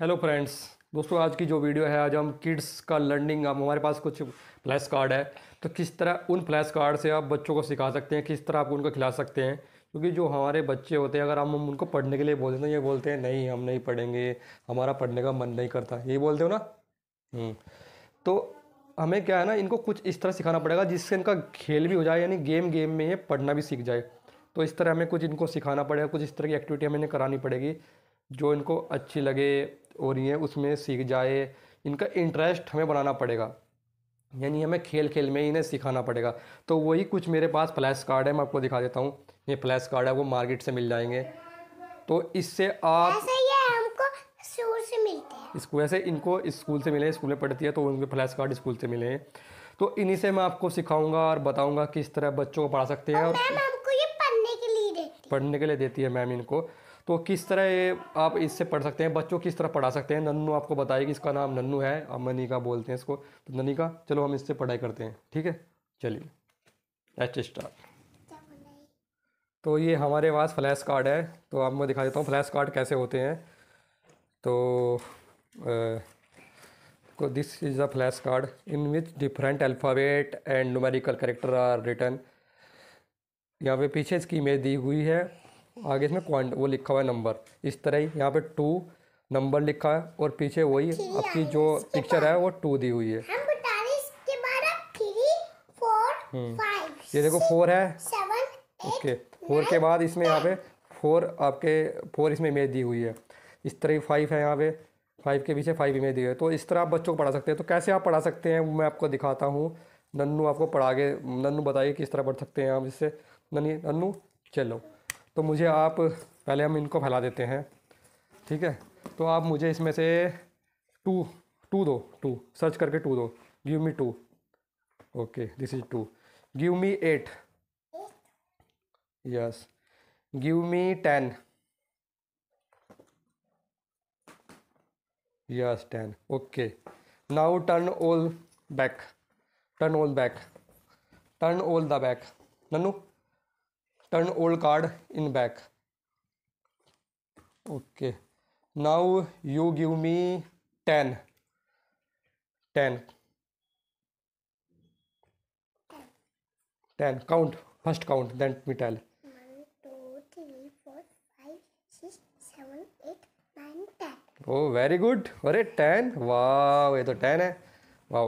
Hello friends दोस्तों आज की जो वीडियो है आज हम किड्स का लर्निंग हम हमारे पास कुछ फ्लैश कार्ड है तो किस तरह उन फ्लैश कार्ड से आप बच्चों को सिखा सकते हैं किस तरह आप उनको खिला सकते हैं क्योंकि जो हमारे बच्चे होते हैं अगर हम उनको पढ़ने के लिए बोलते हैं तो ये बोलते हैं नहीं हम नहीं पढ़ेंगे हमारा पढ़ने का मन नहीं करता ये बोलते हो ना हम्म। तो हमें क्या है ना इनको कुछ इस तरह सिखाना पड़ेगा जिससे इनका खेल भी हो जाए यानी गेम गेम में ये पढ़ना भी सीख जाए तो इस तरह हमें कुछ इनको सिखाना पड़ेगा कुछ इस तरह की एक्टिविटी हमें करानी पड़ेगी जो इनको अच्छी लगे और ये उसमें सीख जाए इनका इंटरेस्ट हमें बनाना पड़ेगा यानी हमें खेल खेल में इन्हें सिखाना पड़ेगा तो वही कुछ मेरे पास फ्लैश कार्ड है मैं आपको दिखा देता हूँ ये फ्लैश कार्ड है वो मार्केट से मिल जाएंगे तो इससे आप स्कूल से मिलते हैं ऐसे इनको स्कूल से मिले स्कूल में पढ़ती है तो उनके फ्लैश कार्ड स्कूल से मिले तो इन्हीं से मैं आपको सिखाऊंगा और बताऊंगा किस तरह बच्चों को पढ़ा सकते हैं और, और मैम हमको ये पढ़ने के लिए देती है पढ़ने के लिए देती है मैम इनको तो किस तरह ये आप इससे पढ़ सकते हैं बच्चों किस तरह पढ़ा सकते हैं नन्नू आपको बताएगी इसका नाम नन्नू है अब मनिका बोलते हैं इसको तो ननिका चलो हम इससे पढ़ाई करते हैं ठीक है चलिए एच स्टार तो ये हमारे पास फ्लैश कार्ड है तो आप मैं दिखा देता हूँ फ्लैश कार्ड कैसे होते हैं तो this is a flash card in which different alphabet and numerical character are written यहाँ पे पीछे इसकी इमेज दी हुई है आगे इसमें क्वांट वो लिखा हुआ है नंबर इस तरह ही यहाँ पे टू नंबर लिखा है और पीछे वही आपकी जो पिक्चर है वो टू दी हुई है हम्म। ये देखो फोर है ओके फोर के बाद इसमें यहाँ पे फोर आपके फोर इसमें इमेज दी हुई है इस तरह ही फाइव है यहाँ पे फाइव के पीछे फाइव इमेज दी हुई है तो इस तरह आप बच्चों को पढ़ा सकते हैं तो कैसे आप पढ़ा सकते हैं मैं आपको दिखाता हूँ नन्नू आपको पढ़ा के नन्नू बताइए किस तरह पढ़ सकते हैं आप इससे नन्नी नन्नू चलो तो मुझे आप पहले हम इनको फैला देते हैं ठीक है तो आप मुझे इसमें से टू टू दो टू सर्च करके टू दो give me two okay this is two give me eight yes give me ten yes ten okay now turn all back turn all back turn all the back नन्नू turn old card in back okay now you give me 10 10 10 count first count then me tell 10 oh very good अरे 10 वाह ये तो 10 है वाह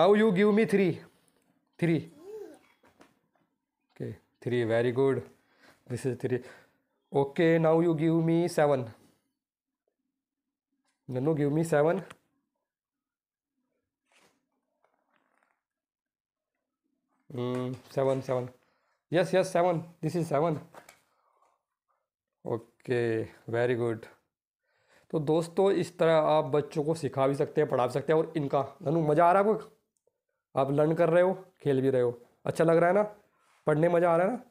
now you give me three three three very good this is three okay now you give me seven no give me seven seven seven yes yes seven this is seven okay very good तो दोस्तों इस तरह आप बच्चों को सिखा भी सकते हैं पढ़ा भी सकते हैं और इनका ननू मज़ा आ रहा है आपको आप लर्न कर रहे हो खेल भी रहे हो अच्छा लग रहा है ना पढ़ने मज़ा आ रहा है ना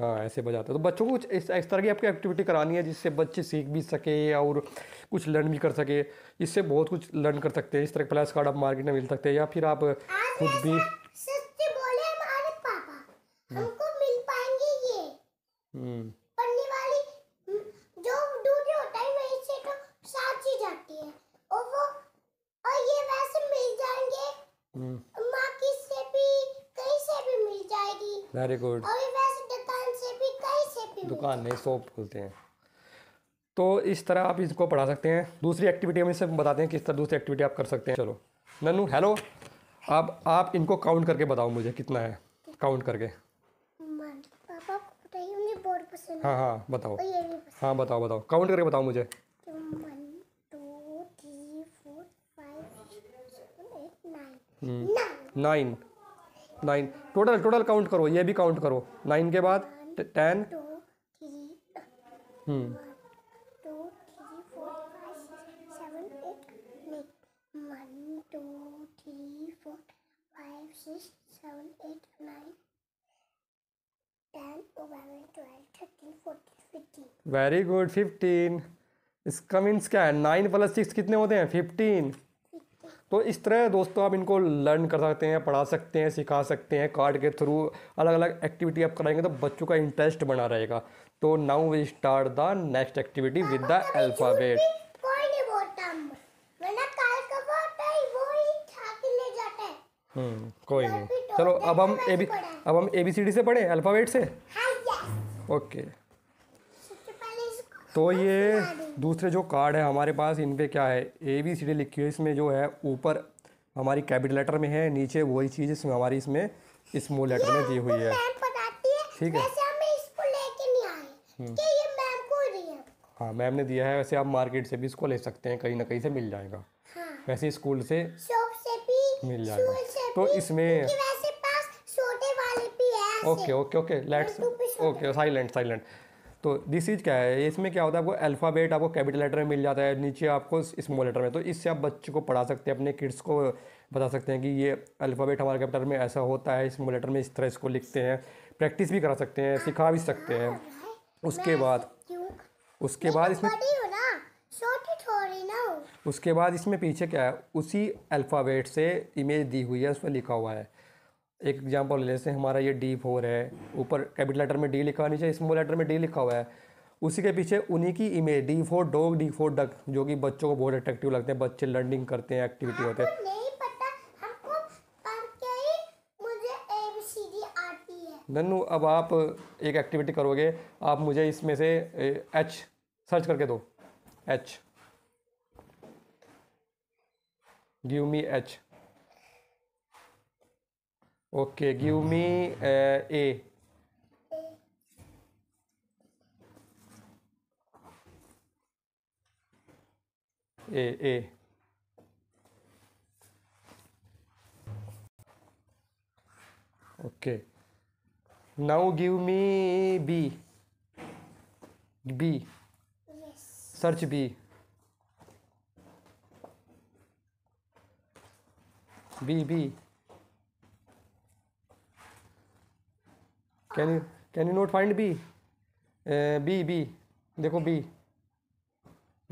हाँ ऐसे बजाते तो बच्चों को कुछ इस, इस तरह की आपकी एक्टिविटी करानी है जिससे बच्चे सीख भी सके और कुछ लर्न भी कर सके इससे बहुत कुछ लर्न कर सकते हैं इस तरह के कार्ड आप मार्केट में मिल सकते हैं या फिर आप खुद भी हम्म वेरी गुड दुकान में शॉप खुलते हैं तो इस तरह आप इसको पढ़ा सकते हैं दूसरी एक्टिविटी हम इससे बताते हैं किस तरह दूसरी एक्टिविटी आप कर सकते हैं चलो ननू हेलो अब आप इनको काउंट करके बताओ मुझे कितना है काउंट करके हाँ हाँ बताओ हाँ बताओ बताओ काउंट करके बताओ मुझे तो nine hmm. Nine total total count करो ये भी काउंट करो नाइन के बाद टेन वेरी गुड फिफ्टीन इसका मीन्स क्या है नाइन प्लस सिक्स कितने होते हैं फिफ्टीन तो इस तरह दोस्तों आप इनको लर्न कर सकते हैं पढ़ा सकते हैं सिखा सकते हैं कार्ड के थ्रू अलग अलग एक्टिविटी आप कराएंगे तो बच्चों का इंटरेस्ट बना रहेगा तो now we start the next activity with the alphabet कोई नहीं हम्म, चलो अब हम ए बी अब हम ए बी सी डी से पढ़े अल्फ़ाबेट से ओके हाँ तो ये दूसरे जो कार्ड है हमारे पास इन पर क्या है ए बी सी डी लिखी हुई इसमें जो है ऊपर हमारी कैपिटल लेटर में है नीचे वही चीज़ इसमें हमारी इसमें स्मॉल लेटर में दी हुई है ठीक है हम्म। हाँ मैम ने दिया है वैसे आप मार्केट से भी इसको ले सकते हैं कहीं ना कहीं से मिल जाएगा हाँ। वैसे स्कूल से शॉप से भी मिल जाएगा से तो इसमें वैसे पास छोटे वाले भी है okay okay okay let's okay silent silent तो दिस इज क्या है इसमें क्या होता है आपको अल्फ़ाबेट आपको कैपिटल लेटर में मिल जाता है नीचे आपको स्मॉल लेटर में तो इससे आप बच्चे को पढ़ा सकते हैं अपने किड्स को बता सकते हैं कि ये अल्फ़ाबेट हमारे कैपिटल में ऐसा होता है स्मॉल लेटर में इस तरह इसको लिखते हैं प्रैक्टिस भी करा सकते हैं सिखा भी सकते हैं उसके बाद उसके बाद तो इसमें उसके बाद इसमें पीछे क्या है उसी अल्फ़ाबेट से इमेज दी हुई है उस पर लिखा हुआ है एक एग्जांपल ले लेते हैं हमारा ये डी फोर है ऊपर कैपिटल लेटर में डी लिखा नीचे स्मॉल लेटर में डी लिखा हुआ है उसी के पीछे उन्हीं की image D for dog D for duck जो कि बच्चों को बहुत अट्रैक्टिव लगते हैं बच्चे लर्निंग करते हैं एक्टिविटी होते हैं नन्नू अब आप एक एक्टिविटी करोगे आप मुझे इसमें से एच सर्च करके दो H give me H Okay, give me uh, A. A, A. Okay. Now give me B. B. Yes. Search B. B, B. Can you can you not find B B B देखो B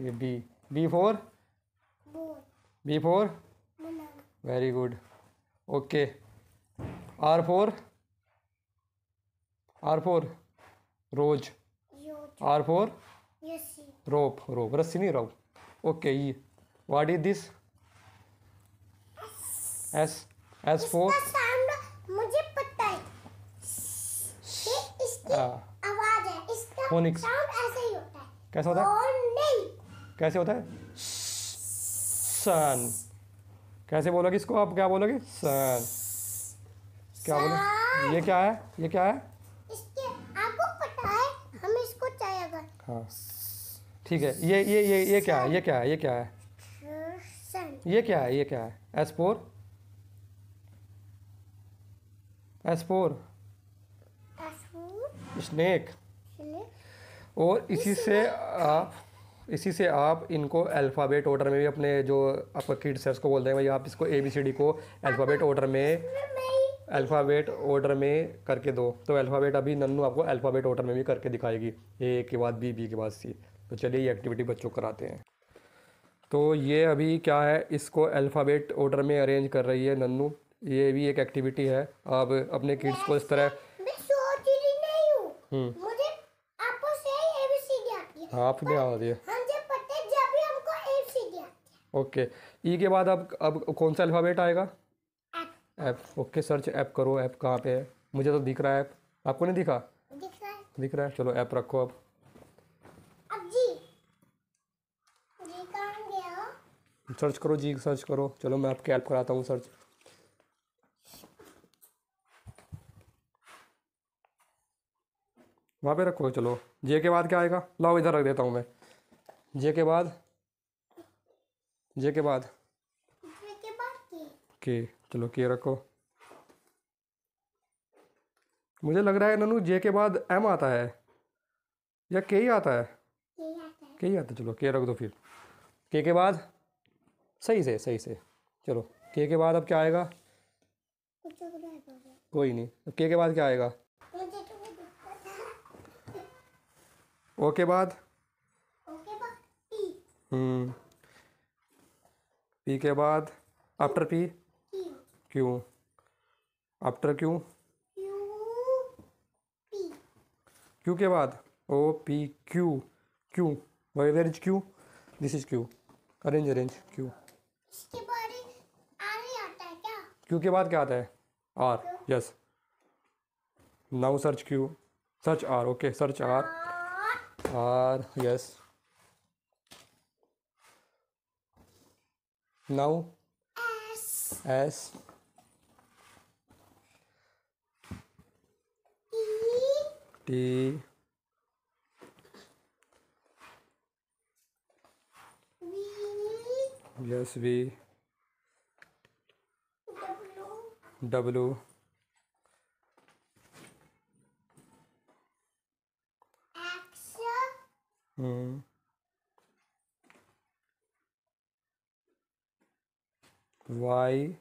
ये B B for B for very good okay R for R for rose R for rope rope रस्सी नहीं rope okay ये what is this S S for हाँ। आवाज है इसका phoenix sound ऐसे ही होता है कैसा होता है कैसे होता है सन कैसे बोलोगे इसको आप क्या बोलोगे सन क्या बोलो ये क्या है ये क्या है इसके आपको पता है हम इसको अगर हाँ ठीक है ये ये ये ये क्या है ये क्या है ये क्या है ये क्या है ये क्या है S for S for snake और इसी से आप इसी से आप इनको अल्फ़ाबेट ऑर्डर में भी अपने जो आपका किड्स है उसको बोलते हैं भाई आप इसको ए बी सी डी को अल्फ़ाबेट ऑर्डर में अल्फ़ाबेट ऑर्डर में करके दो तो अल्फ़ाबेट अभी नन्नू आपको अल्फ़ाबेट ऑर्डर में भी करके दिखाएगी ए के बाद बी बी के बाद सी तो चलिए ये एक्टिविटी बच्चों कराते हैं तो ये अभी क्या है इसको अल्फ़ाबेट ऑर्डर में अरेंज कर रही है नन्नू ये भी एक एक्टिविटी है आप अपने किड्स को इस तरह हम्म। मुझे आपको से है हाँ, आपने आ भी है ओके ई e के बाद अब अब कौन सा अल्फ़ाबेट आएगा ऐप ओके सर्च ऐप करो ऐप कहाँ पे है मुझे तो दिख रहा है ऐप आपको नहीं दिखा दिख रहा है दिख रहा है चलो ऐप रखो अब अब जी जी कहाँ गया सर्च करो जी सर्च करो चलो मैं आपके ऐप कराता हूँ सर्च वहाँ पे रखो चलो जे के बाद क्या आएगा लाओ इधर रख देता हूँ मैं जे के बाद जे के बाद के चलो के रखो मुझे लग रहा है ननू जे के बाद एम आता है या के ही आता है के ही आता है चलो के रख दो फिर के के बाद सही से सही से चलो के के बाद अब क्या आएगा तो तो कोई नहीं के के बाद क्या आएगा ओके बाद बाद पी हम्म। पी के बाद after P Q after Q Q के बाद O P Q Q where is Q this is Q arrange arrange Q Q के बाद क्या आता है R yes now search Q search R okay search R R yes now S. S. T. V. Yes, V. W. W. Mm. Mm-hmm. Y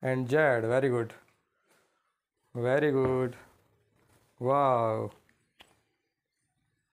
and Z. Very good. Very good. Wow.